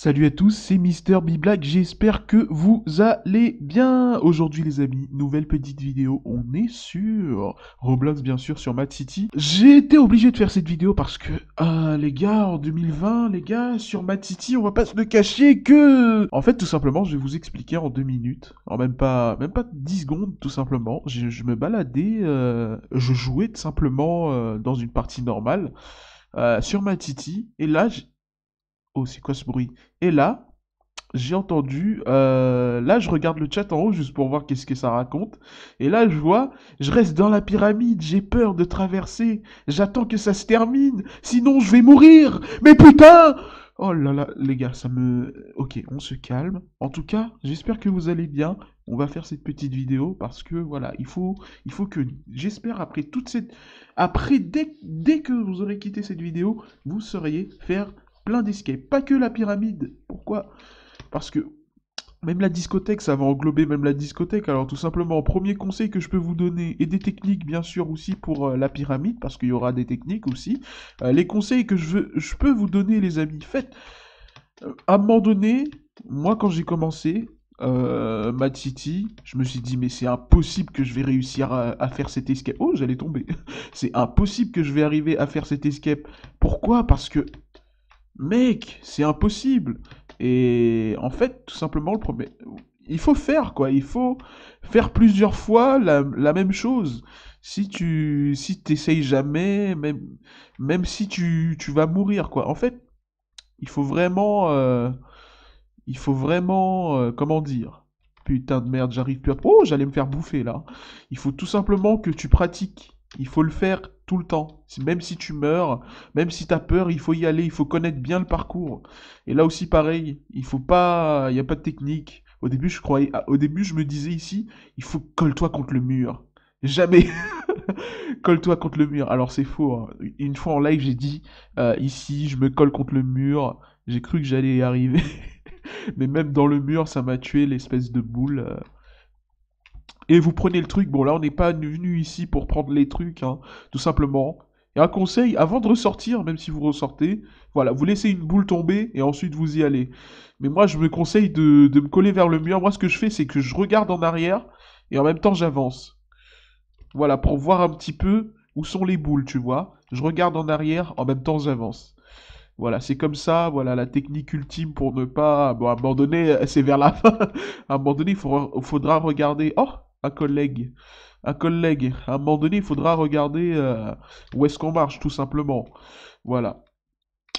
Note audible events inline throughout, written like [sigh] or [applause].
Salut à tous, c'est Mister B-Black, j'espère que vous allez bien Aujourd'hui les amis, nouvelle petite vidéo, on est sur Roblox bien sûr, sur Mad City. J'ai été obligé de faire cette vidéo parce que, ah, les gars, en 2020, les gars, sur Mad City, on va pas se le cacher que... En fait, tout simplement, je vais vous expliquer en deux minutes, en même pas même pas dix secondes, tout simplement. Je, me baladais, euh, je jouais tout simplement euh, dans une partie normale euh, sur Mad City, et là... j'ai c'est quoi ce bruit Et là, j'ai entendu. Euh, là, je regarde le chat en haut juste pour voir qu'est-ce que ça raconte. Et là, je vois, je reste dans la pyramide, j'ai peur de traverser. J'attends que ça se termine, sinon je vais mourir. Mais putain Oh là là, les gars, ça me. Ok, on se calme. En tout cas, j'espère que vous allez bien. On va faire cette petite vidéo parce que voilà, il faut, il faut que j'espère après toute cette, après dès, dès que vous aurez quitté cette vidéo, vous sauriez faire plein d'escapes. Pas que la pyramide. Pourquoi Parce que même la discothèque, ça va englober même la discothèque. Alors tout simplement, premier conseil que je peux vous donner, et des techniques bien sûr aussi pour euh, la pyramide, parce qu'il y aura des techniques aussi. Euh, les conseils que je, veux, je peux vous donner, les amis, faites. Euh, à un moment donné, moi quand j'ai commencé, euh, Mad City, je me suis dit mais c'est impossible que je vais réussir à, faire cette escape. Oh j'allais tomber. [laughs] c'est impossible que je vais arriver à faire cette escape. Pourquoi Parce que mec, c'est impossible. Et en fait, tout simplement, le problème il faut faire quoi. Il faut faire plusieurs fois la, même chose. Si tu si t'essayes jamais, même, même si tu, tu, vas mourir quoi. En fait, il faut vraiment. Euh, il faut vraiment. Euh, comment dire Putain de merde, j'arrive plus à. Oh, j'allais me faire bouffer là. Il faut tout simplement que tu pratiques. Il faut le faire tout le temps. Même si tu meurs, même si tu as peur, il faut y aller, il faut connaître bien le parcours. Et là aussi pareil, il faut pas il y a pas de technique. Au début, je croyais ah, au début, je me disais ici, il faut colle-toi contre le mur. Jamais [laughs] colle-toi contre le mur. Alors c'est faux. Hein. Une fois en live, j'ai dit euh, ici, je me colle contre le mur. J'ai cru que j'allais y arriver. [laughs] Mais même dans le mur, ça m'a tué l'espèce de boule. Euh. Et vous prenez le truc. Bon, là, on n'est pas venu ici pour prendre les trucs, hein, tout simplement. Et un conseil, avant de ressortir, même si vous ressortez, voilà, vous laissez une boule tomber et ensuite vous y allez. Mais moi, je me conseille de, me coller vers le mur. Moi, ce que je fais, c'est que je regarde en arrière et en même temps, j'avance. Voilà, pour voir un petit peu où sont les boules, tu vois. Je regarde en arrière, en même temps, j'avance. Voilà, c'est comme ça, voilà, la technique ultime pour ne pas... Bon, euh, c'est vers la [laughs] fin. à il faudra regarder... Oh un collègue. un collègue. À un moment donné, il faudra regarder euh, où est-ce qu'on marche, tout simplement. Voilà.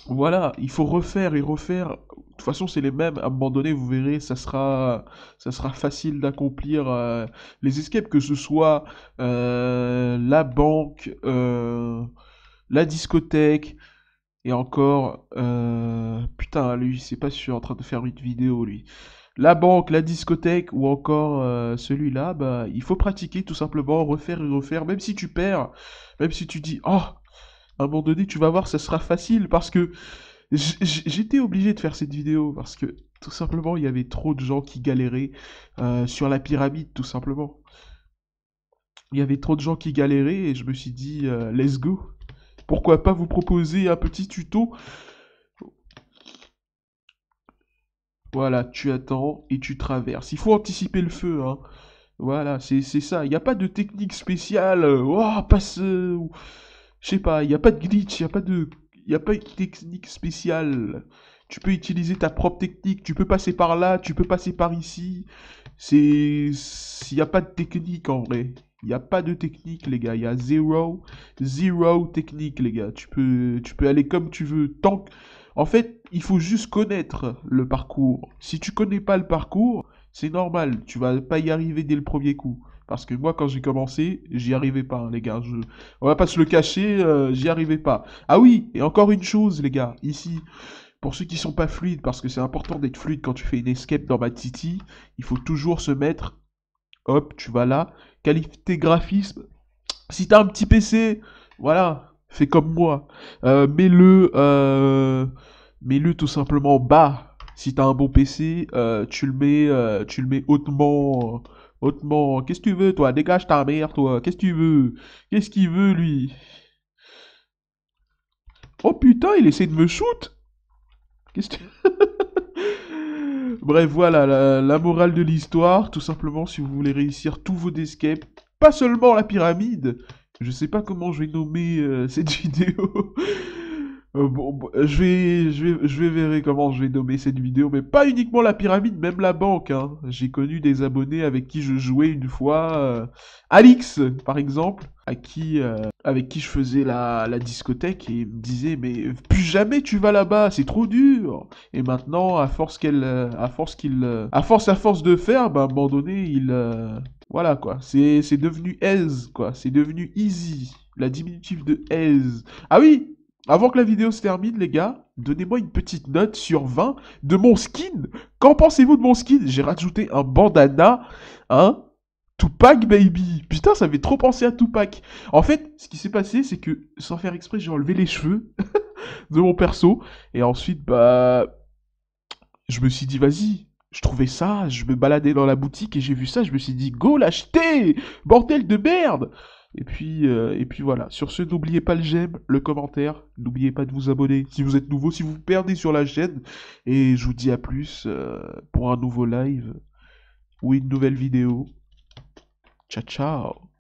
Voilà, il faut refaire et refaire. De toute façon, c'est les mêmes. À un moment donné, vous verrez, ça sera, ça sera facile d'accomplir euh, les escapes, que ce soit euh, la banque, la discothèque, et encore. putain, lui, c'est pas sûr, en train de faire une vidéo, lui la banque, la discothèque ou encore euh, celui-là, bah, il faut pratiquer tout simplement, refaire et refaire, même si tu perds, même si tu dis, oh, à un moment donné, tu vas voir, ça sera facile parce que j'étais obligé de faire cette vidéo parce que tout simplement, il y avait trop de gens qui galéraient euh, sur la pyramide, tout simplement. Il y avait trop de gens qui galéraient et je me suis dit, euh, let's go. Pourquoi pas vous proposer un petit tuto Voilà, tu attends et tu traverses. Il faut anticiper le feu. Hein. Voilà, c'est ça. Il n'y a pas de technique spéciale. Euh, oh, passe. Euh, je sais pas, il n'y a pas de glitch, il n'y a pas de. Il a pas de technique spéciale. Tu peux utiliser ta propre technique, tu peux passer par là, tu peux passer par ici. C'est. Il n'y a pas de technique en vrai. Il n'y a pas de technique, les gars. Il y a zéro, zéro technique, les gars. Tu peux, tu peux aller comme tu veux. Tant, que... En fait, il faut juste connaître le parcours. Si tu connais pas le parcours, c'est normal, tu vas pas y arriver dès le premier coup. Parce que moi, quand j'ai commencé, j'y arrivais pas, hein, les gars. Je... On va pas se le cacher, euh, j'y arrivais pas. Ah oui, et encore une chose, les gars, ici, pour ceux qui sont pas fluides, parce que c'est important d'être fluide quand tu fais une escape dans ma titi, il faut toujours se mettre, hop, tu vas là, qualité graphisme. Si t'as un petit PC, voilà, Fais comme moi. Euh, mets-le, euh, mets-le tout simplement bas. Si t'as un bon PC, euh, tu le mets, tu le mets hautement, hautement. Qu'est-ce que tu veux, toi Dégage ta mère, toi. Qu'est-ce que tu veux Qu'est-ce qu'il veut, lui Oh putain, il essaie de me shoot. Qu'est-ce que [laughs] Bref, voilà la, la morale de l'histoire. Tout simplement, si vous voulez réussir tous vos escapes, pas seulement la pyramide, je sais pas comment je vais nommer euh, [laughs] cette vidéo. Euh, bon, je vais, je vais, je vais verrer comment je vais nommer cette vidéo, mais pas uniquement la pyramide, même la banque. Hein. J'ai connu des abonnés avec qui je jouais une fois, euh, Alix par exemple, à qui, avec qui je faisais la, la discothèque et me disait mais plus jamais tu vas là-bas, c'est trop dur. Et maintenant, à force qu'elle, à force qu'il, à force à force de faire, bah, à un moment donné, il voilà quoi, c'est devenu aise quoi, c'est devenu easy, la diminutive de aise. Ah oui, avant que la vidéo se termine les gars, donnez-moi une petite note sur 20 de mon skin. Qu'en pensez-vous de mon skin J'ai rajouté un bandana, hein Tupac baby Putain, ça fait trop pensé à Tupac. En fait, ce qui s'est passé, c'est que sans faire exprès, j'ai enlevé les cheveux [laughs] de mon perso et ensuite bah je me suis dit vas-y, je trouvais ça, je me baladais dans la boutique et j'ai vu ça, je me suis dit go l'acheter Bordel de merde et puis, euh, et puis voilà. Sur ce, n'oubliez pas le j'aime, le commentaire. N'oubliez pas de vous abonner si vous êtes nouveau, si vous, perdez sur la chaîne. Et je vous dis à plus euh, pour un nouveau live ou une nouvelle vidéo. Ciao, ciao